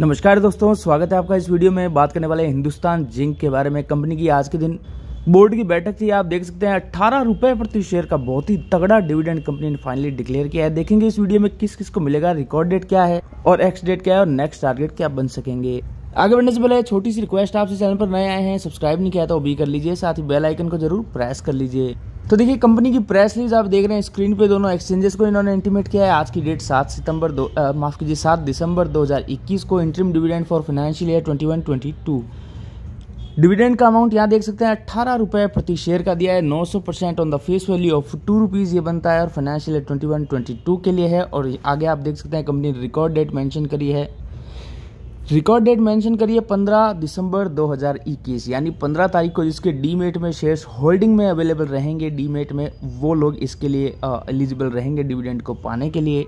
नमस्कार दोस्तों स्वागत है आपका इस वीडियो में बात करने वाले हिंदुस्तान जिंक के बारे में कंपनी की आज के दिन बोर्ड की बैठक थी आप देख सकते हैं अट्ठारह रुपये प्रति शेयर का बहुत ही तगड़ा डिविडेंड कंपनी ने फाइनली डिक्लेयर किया है देखेंगे इस वीडियो में किस किस को मिलेगा रिकॉर्ड डेट क्या है और एक्स डेट क्या है और नेक्स्ट टारगेट क्या बन सकेंगे आगे बढ़ने से पहले छोटी सी रिक्वेस्ट आपसे चैनल पर नए आए हैं सब्सक्राइब नहीं किया तो भी कर लीजिए साथ ही बेल आइकन को जरूर प्रेस कर लीजिए तो देखिए कंपनी की प्रेस रिलीज आप देख रहे हैं स्क्रीन पे दोनों एक्सचेंजेस को इन्होंने इंटीमेट किया है आज की डेट सात सितंबर दो माफ़ कीजिए सात दिसंबर 2021 को interim dividend for financial year 21-22 dividend का अमाउंट यहाँ देख सकते हैं अट्ठारह रुपये प्रति शेयर का दिया है नौ percent on the face value of two rupees ये बनता है और फाइनेंशियल ईयर ट्वेंटी 22 के लिए है और आगे आप देख सकते हैं कंपनी ने रिकॉर्ड डेट मैंशन करी है रिकॉर्ड डेट मेंशन करिए 15 दिसंबर 2021 यानी 15 तारीख को जिसके डीमेट में शेयर्स होल्डिंग में अवेलेबल रहेंगे डीमेट में वो लोग इसके लिए एलिजिबल रहेंगे डिविडेंड को पाने के लिए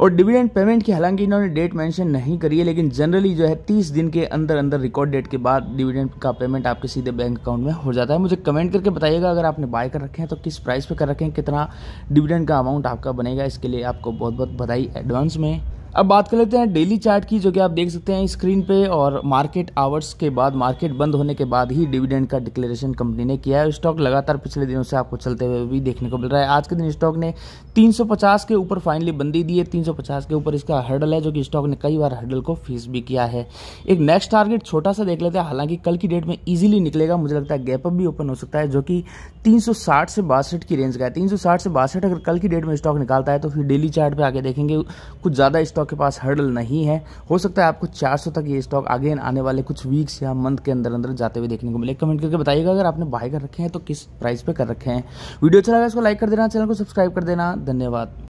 और डिविडेंड पेमेंट की हालांकि इन्होंने डेट मेंशन नहीं करी है लेकिन जनरली जो है तीस दिन के अंदर अंदर रिकॉर्ड डेट के बाद डिविडेंड का पेमेंट आपके सीधे बैंक अकाउंट में हो जाता है मुझे कमेंट करके बताइएगा अगर आपने बाय कर रखे हैं तो किस प्राइस पे कर रखे हैं कितना डिविडेंड का अमाउंट आपका बनेगा इसके लिए आपको बहुत बहुत बधाई एडवांस में अब बात कर लेते हैं डेली चार्ट की जो कि आप देख सकते हैं स्क्रीन पे और मार्केट आवर्स के बाद मार्केट बंद होने के बाद ही डिविडेंड का डिक्लेरेशन कंपनी ने किया है स्टॉक लगातार पिछले दिनों से आपको चलते हुए भी देखने को मिल रहा है आज के दिन स्टॉक ने 350 के ऊपर फाइनली बंदी दी है 350 के ऊपर इसका हर्डल है जो कि स्टॉक ने कई बार हर्डल को फेस भी किया है एक नेक्स्ट टारगेट छोटा सा देख लेते हैं हालांकि कल की डेट में ईजिली निकलेगा मुझे लगता है गैपअप भी ओपन हो सकता है जो कि तीन से बासठ की रेंज का है तीन से बासठ अगर कल की डेट में स्टॉक निकालता है तो फिर डेली चार्ट आगे देखेंगे कुछ ज़्यादा स्टॉक स्टॉक के पास हर्डल नहीं है हो सकता है आपको 400 तक ये स्टॉक अगेन आने वाले कुछ वीक्स या मंथ के अंदर अंदर जाते हुए देखने को मिले कमेंट करके बताइएगा अगर आपने बाय कर रखे हैं तो किस प्राइस पे कर रखे हैं वीडियो अच्छा लगा इसको लाइक कर देना चैनल को सब्सक्राइब कर देना धन्यवाद